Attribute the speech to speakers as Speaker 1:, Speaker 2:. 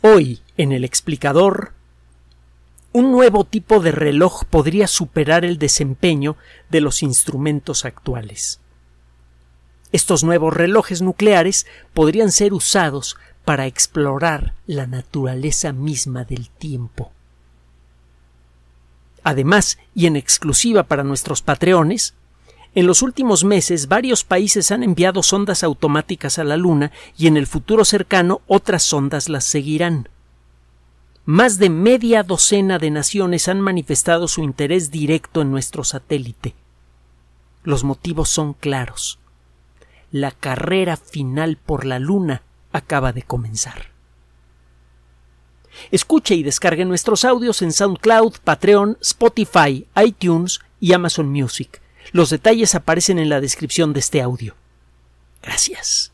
Speaker 1: Hoy, en el explicador, un nuevo tipo de reloj podría superar el desempeño de los instrumentos actuales. Estos nuevos relojes nucleares podrían ser usados para explorar la naturaleza misma del tiempo. Además, y en exclusiva para nuestros patreones, en los últimos meses, varios países han enviado sondas automáticas a la Luna y en el futuro cercano otras sondas las seguirán. Más de media docena de naciones han manifestado su interés directo en nuestro satélite. Los motivos son claros. La carrera final por la Luna acaba de comenzar. Escuche y descargue nuestros audios en SoundCloud, Patreon, Spotify, iTunes y Amazon Music. Los detalles aparecen en la descripción de este audio. Gracias.